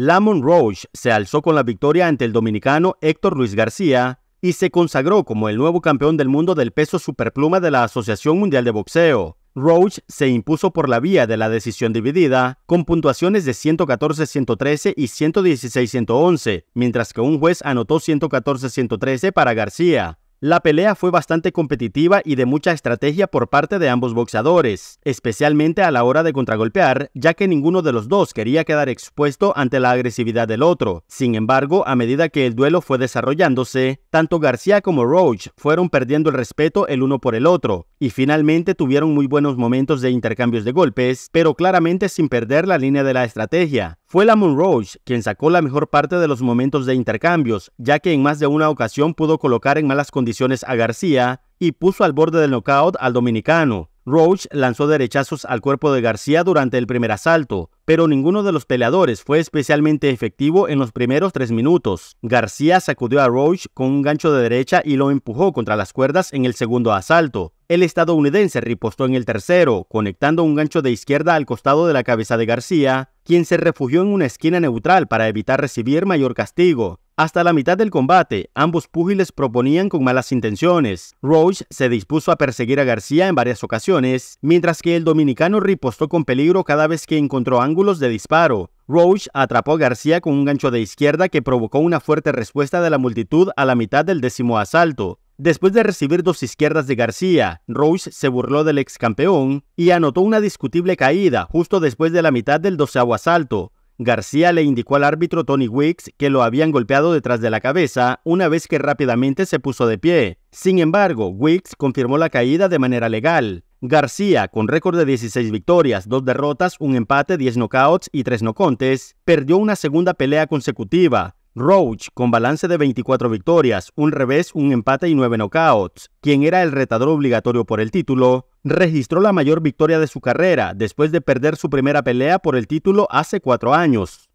Lamon Roche se alzó con la victoria ante el dominicano Héctor Luis García y se consagró como el nuevo campeón del mundo del peso superpluma de la Asociación Mundial de Boxeo. Roach se impuso por la vía de la decisión dividida, con puntuaciones de 114-113 y 116-111, mientras que un juez anotó 114-113 para García. La pelea fue bastante competitiva y de mucha estrategia por parte de ambos boxeadores, especialmente a la hora de contragolpear, ya que ninguno de los dos quería quedar expuesto ante la agresividad del otro. Sin embargo, a medida que el duelo fue desarrollándose, tanto García como Roach fueron perdiendo el respeto el uno por el otro, y finalmente tuvieron muy buenos momentos de intercambios de golpes, pero claramente sin perder la línea de la estrategia. Fue Lamont Roche quien sacó la mejor parte de los momentos de intercambios, ya que en más de una ocasión pudo colocar en malas condiciones a García y puso al borde del knockout al dominicano. Roach lanzó derechazos al cuerpo de García durante el primer asalto, pero ninguno de los peleadores fue especialmente efectivo en los primeros tres minutos. García sacudió a Roach con un gancho de derecha y lo empujó contra las cuerdas en el segundo asalto, el estadounidense ripostó en el tercero, conectando un gancho de izquierda al costado de la cabeza de García, quien se refugió en una esquina neutral para evitar recibir mayor castigo. Hasta la mitad del combate, ambos púgiles proponían con malas intenciones. Roach se dispuso a perseguir a García en varias ocasiones, mientras que el dominicano ripostó con peligro cada vez que encontró ángulos de disparo. Roach atrapó a García con un gancho de izquierda que provocó una fuerte respuesta de la multitud a la mitad del décimo asalto. Después de recibir dos izquierdas de García, Royce se burló del ex campeón y anotó una discutible caída justo después de la mitad del doceavo asalto. García le indicó al árbitro Tony Wicks que lo habían golpeado detrás de la cabeza una vez que rápidamente se puso de pie. Sin embargo, Wicks confirmó la caída de manera legal. García, con récord de 16 victorias, 2 derrotas, un empate, 10 knockouts y 3 no contes, perdió una segunda pelea consecutiva, Roach, con balance de 24 victorias, un revés, un empate y 9 knockouts, quien era el retador obligatorio por el título, registró la mayor victoria de su carrera después de perder su primera pelea por el título hace cuatro años.